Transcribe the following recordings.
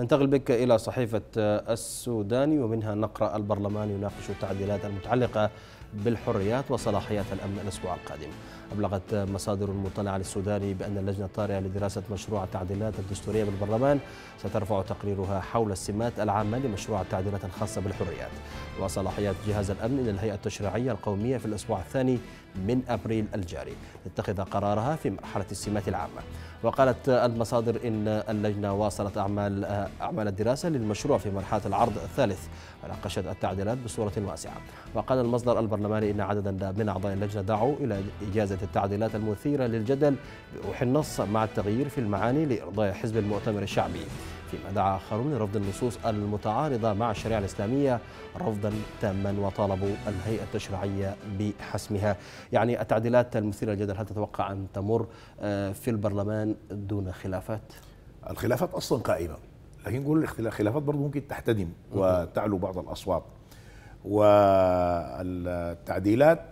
ننتقل بك إلى صحيفة آه، السوداني ومنها نقرأ البرلمان يناقش التعديلات المتعلقة بالحريات وصلاحيات الأمن الأسبوع القادم أبلغت آه، مصادر مطلعة للسوداني بأن اللجنة الطارئة لدراسة مشروع التعديلات الدستورية بالبرلمان سترفع تقريرها حول السمات العامة لمشروع التعديلات الخاصة بالحريات وصلاحيات جهاز الأمن إلى الهيئة التشريعية القومية في الأسبوع الثاني من أبريل الجاري لتتخذ قرارها في مرحلة السمات العامة وقالت المصادر إن اللجنة واصلت أعمال أعمال الدراسة للمشروع في مرحلة العرض الثالث وناقشت التعديلات بصورة واسعة وقال المصدر البرلماني إن عددا من أعضاء اللجنة دعوا إلى إجازة التعديلات المثيرة للجدل بروح النص مع التغيير في المعاني لإرضاء حزب المؤتمر الشعبي فيما دعا آخرون لرفض النصوص المتعارضة مع الشريعة الإسلامية رفضا تاما وطالبوا الهيئة التشريعية بحسمها يعني التعديلات المثيرة للجدل هل تتوقع أن تمر آه، في البرلمان دون خلافات؟ الخلافات أصلا قائمة لكن كل الخلافات برضه ممكن تحتدم وتعلو بعض الأصوات والتعديلات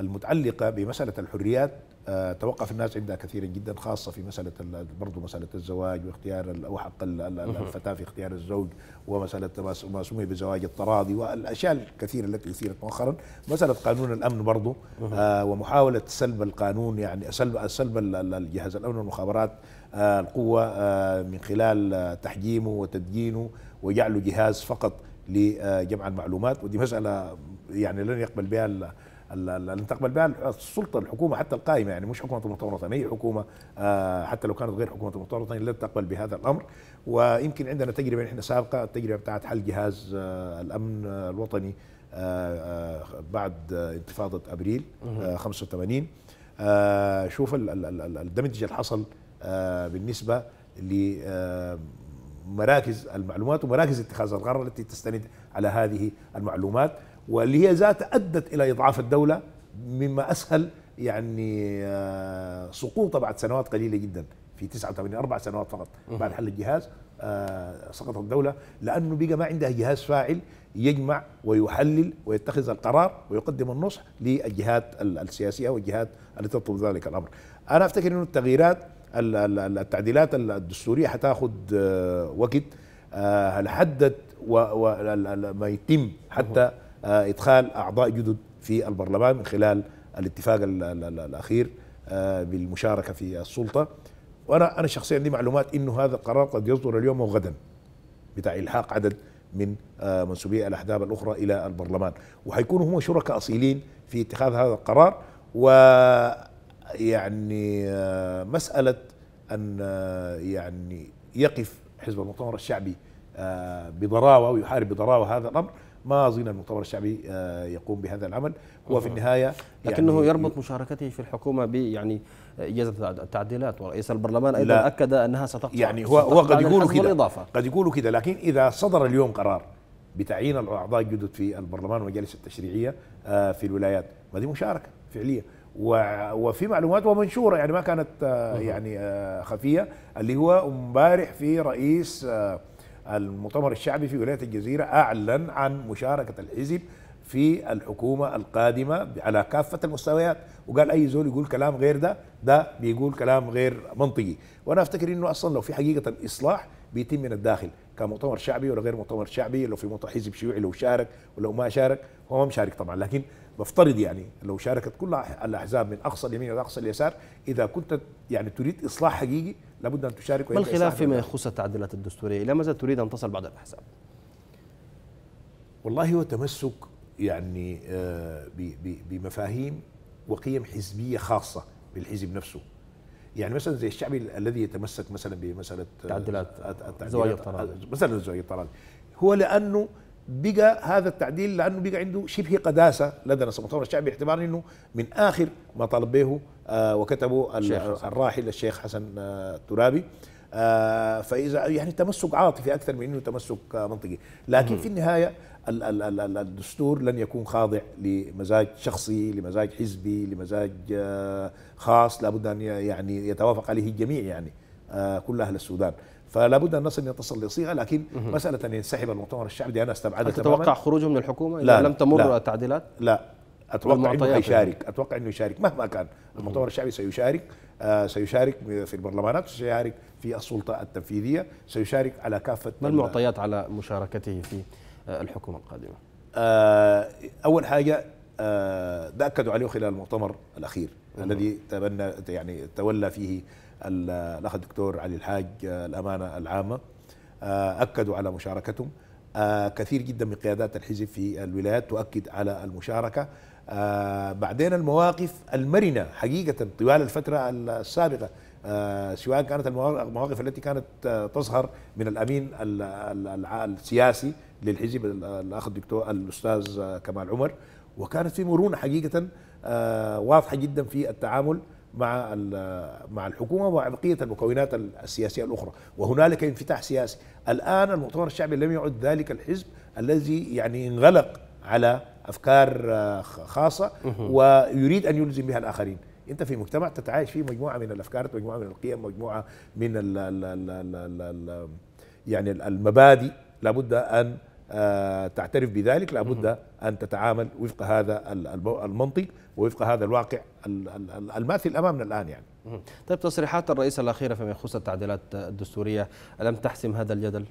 المتعلقة بمسألة الحريات آه، توقف الناس عندها كثيرا جدا خاصة في مسألة برضو مسألة الزواج واختيار أو حق الفتاة في اختيار الزوج ومسألة ما سمي بزواج التراضي والأشياء الكثيرة التي أثيرت مؤخرا مسألة قانون الأمن برضو آه، ومحاولة سلب القانون يعني سلب سلب الجهاز الأمن والمخابرات آه، القوة من خلال تحجيمه وتدجينه وجعله جهاز فقط لجمع المعلومات ودي مسألة يعني لن يقبل بها اللي تقبل بها السلطه الحكومه حتى القائمه يعني مش حكومه المؤتمر الوطني اي حكومه آه، حتى لو كانت غير حكومه المؤتمر الوطني لا تقبل بهذا الامر ويمكن عندنا تجربه نحن سابقه التجربه بتاعت حل جهاز آه، الامن آه، الوطني بعد انتفاضه ابريل 85 شوف الدمج اللي حصل بالنسبه لمراكز المعلومات ومراكز اتخاذ القرار التي تستند على هذه المعلومات واللي هي ذات أدت إلى إضعاف الدولة مما أسهل يعني آه، سقوطها بعد سنوات قليلة جدا في 89 أربع سنوات فقط بعد حل الجهاز آه، سقطت الدولة لأنه بقى ما عندها جهاز فاعل يجمع ويحلل ويتخذ القرار ويقدم النصح للجهات السياسية والجهات التي تطلب ذلك الأمر أنا أفتكر انه التغييرات التعديلات الدستورية حتاخذ آه، وقت هل حدد وما يتم حتى آه، ادخال اعضاء جدد في البرلمان من خلال الاتفاق الاخير آه، بالمشاركه في السلطه وانا انا شخصيا عندي معلومات انه هذا القرار قد يصدر اليوم او غدا بتاع الحاق عدد من آه، منسوبي الاحزاب الاخرى الى البرلمان وحيكونوا هم شركاء اصيلين في اتخاذ هذا القرار و يعني مساله ان يعني يقف حزب المؤتمر الشعبي بضراوه ويحارب بضراوه هذا الامر ما أظن المؤتمر الشعبي آه، يقوم بهذا العمل هو في النهاية يعني لكنه يربط مشاركته في الحكومة ب يعني إجازة التعديلات ورئيس البرلمان أيضا لا أكد أنها ستقطع يعني هو, هو قد يقولوا كده قد يقولوا كده لكن إذا صدر اليوم قرار بتعيين الأعضاء الجدد في البرلمان والمجالس التشريعية آه، في الولايات هذه مشاركة فعلية وفي معلومات ومنشوره يعني ما كانت آه، يعني خفيه اللي هو امبارح في رئيس المؤتمر الشعبي في ولاية الجزيرة أعلن عن مشاركة الحزب في الحكومة القادمة على كافة المستويات وقال أي زول يقول كلام غير ده ده بيقول كلام غير منطقي وأنا أفتكر أنه أصلا لو في حقيقة الإصلاح بيتم من الداخل كمؤتمر شعبي ولا غير مؤتمر شعبي لو في حزب شيوعي لو شارك ولو ما شارك هو ما مشارك طبعا لكن بفترض يعني لو شاركت كل الاحزاب من اقصى اليمين الى اقصى اليسار اذا كنت يعني تريد اصلاح حقيقي لابد ان تشارك ما الخلاف فيما يخص التعديلات الدستوريه الى ماذا تريد ان تصل بعض الاحزاب والله هو تمسك يعني آه، بمفاهيم وقيم حزبيه خاصه بالحزب نفسه يعني مثلا زي الشعبي الذي يتمسك مثلا بمساله آه، تعديلات زوايا الطراز آه، مثلا زوايا الطراز هو لانه بقى هذا التعديل لانه بقى عنده شبه قداسه لدى المؤتمر الشعبي باعتبار انه من اخر ما طلب به وكتبه الراحل الشيخ حسن آه، الترابي آه، فاذا يعني تمسك عاطفي اكثر من انه تمسك آه، منطقي لكن في النهايه الدستور لن يكون خاضع لمزاج شخصي لمزاج حزبي لمزاج خاص لابد ان يعني يتوافق عليه الجميع يعني كل اهل السودان فلا بد ان النصر يتصل لصيغه لكن مساله ان ينسحب المؤتمر الشعبي انا استبعدها هل تتوقع خروجه من الحكومه اذا لم تمر التعديلات؟ لا اتوقع انه يعني. يشارك اتوقع انه يشارك مهما كان المؤتمر الشعبي سيشارك آه سيشارك في البرلمانات سيشارك في السلطه التنفيذيه سيشارك على كافه ما المعطيات على مشاركته في آه، الحكومه القادمه؟ آه اول حاجه آه ده اكدوا عليه خلال المؤتمر الاخير الذي تبنى يعني تولى فيه الاخ الدكتور علي الحاج الامانه العامه آه، اكدوا على مشاركتهم آه، كثير جدا من قيادات الحزب في الولايات تؤكد على المشاركه آه، بعدين المواقف المرنه حقيقه طوال الفتره السابقه سواء كانت المواقف التي كانت تظهر من الامين السياسي للحزب الاخ الدكتور الاستاذ كمال عمر وكانت في مرونه حقيقه آه، واضحه جدا في التعامل مع مع الحكومه ومع بقيه المكونات السياسيه الاخرى، وهنالك انفتاح سياسي، الان المؤتمر الشعبي لم يعد ذلك الحزب الذي يعني انغلق على افكار آه، خاصه ويريد ان يلزم بها الاخرين، انت في مجتمع تتعايش فيه مجموعه من الافكار، مجموعه من القيم، مجموعه من الـ الـ الـ الـ الـ يعني المبادئ لابد ان آه، تعترف بذلك لابد ان تتعامل وفق هذا المنطق ووفق هذا الواقع الماثل امامنا الان يعني. طيب تصريحات الرئيس الاخيره فيما يخص التعديلات الدستوريه الم تحسم هذا الجدل؟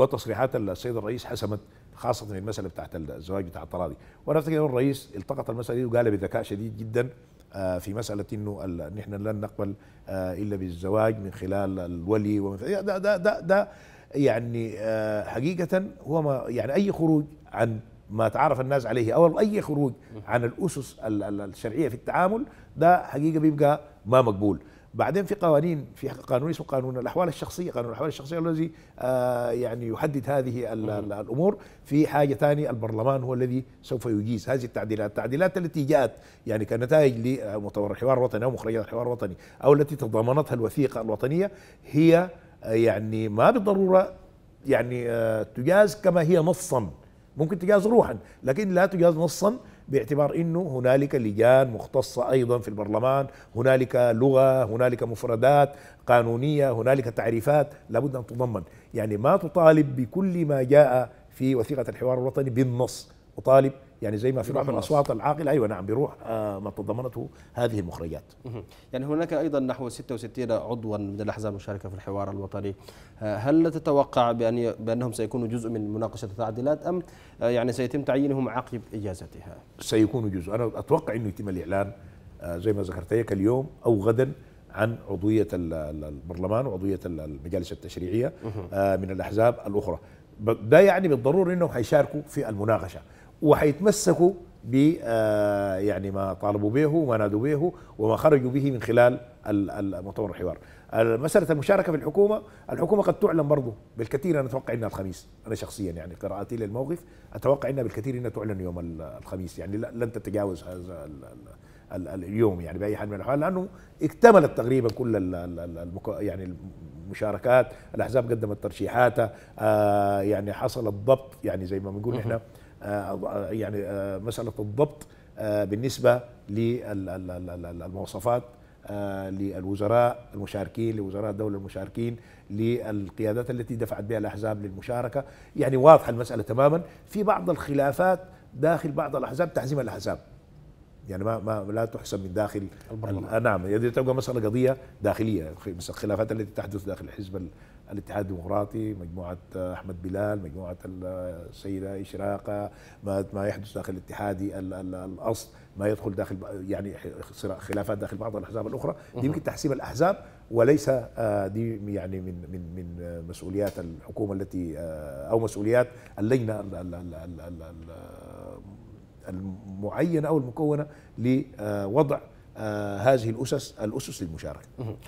هو تصريحات السيد الرئيس حسمت خاصه في المساله بتاعت الزواج بتاع التراضي وانا افتكر الرئيس التقط المساله دي وقالها بذكاء شديد جدا آه، في مساله انه نحن لن نقبل آه، الا بالزواج من خلال الولي ومن ده ده ده, ده يعني آه، حقيقة هو ما يعني أي خروج عن ما تعرف الناس عليه أو أي خروج عن الأسس الشرعية في التعامل ده حقيقة بيبقى ما مقبول بعدين في قوانين في قانون اسمه قانون الاحوال الشخصيه قانون الاحوال الشخصيه الذي آه، يعني يحدد هذه الامور في حاجه ثانيه البرلمان هو الذي سوف يجيز هذه التعديلات التعديلات التي جاءت يعني كنتائج لمؤتمر الحوار الوطني او مخرجات الحوار الوطني او التي تضمنتها الوثيقه الوطنيه هي يعني ما بالضروره يعني آه، تجاز كما هي نصا ممكن تجاز روحا لكن لا تجاز نصا باعتبار انه هنالك لجان مختصه ايضا في البرلمان، هنالك لغه، هنالك مفردات قانونيه، هنالك تعريفات لابد ان تضمن، يعني ما تطالب بكل ما جاء في وثيقه الحوار الوطني بالنص، اطالب يعني زي ما في نوع من الاصوات العاقله ايوه نعم بيروح آه، ما تضمنته هذه المخرجات. يعني هناك ايضا نحو 66 عضوا من الاحزاب المشاركه في الحوار الوطني، آه، هل تتوقع بان بانهم سيكونوا جزء من مناقشه التعديلات ام آه، يعني سيتم تعيينهم عقب اجازتها؟ سيكونوا جزء، انا اتوقع انه يتم الاعلان زي ما ذكرت لك اليوم او غدا عن عضويه البرلمان وعضويه المجالس التشريعيه من الاحزاب الاخرى. ده يعني بالضروري انهم حيشاركوا في المناقشه وحيتمسكوا ب آه، يعني ما طالبوا به وما نادوا به وما خرجوا به من خلال المؤتمر الحوار مسألة المشاركة في الحكومة الحكومة قد تعلن برضه بالكثير أنا أتوقع إنها الخميس أنا شخصيا يعني قراءتي للموقف أتوقع إنها بالكثير إنها تعلن يوم الخميس يعني لن تتجاوز هذا اليوم يعني باي حال من الاحوال لانه اكتملت تقريبا كل يعني المشاركات الاحزاب قدمت ترشيحاتها آه، يعني حصل الضبط يعني زي ما بنقول احنا آه، آه، يعني آه، مساله الضبط بالنسبه للمواصفات للوزراء المشاركين لوزراء الدولة المشاركين للقيادات التي دفعت بها الأحزاب للمشاركة يعني واضحة المسألة تماما في بعض الخلافات داخل بعض الأحزاب تحزيم الأحزاب يعني ما, ما لا تحسب من داخل آه، نعم يعني تبقى مساله قضيه داخليه مثل الخلافات التي تحدث داخل حزب الاتحاد الديمقراطي مجموعه آه، احمد بلال مجموعه آه، السيده اشراقه ما ما يحدث داخل الاتحادي الاصل ما يدخل داخل يعني خلافات داخل بعض الاحزاب الاخرى دي يمكن تحسيب الاحزاب وليس دي يعني من من من مسؤوليات الحكومه التي او مسؤوليات اللجنه المعينه او المكونه لوضع آه، هذه الاسس الاسس للمشاركه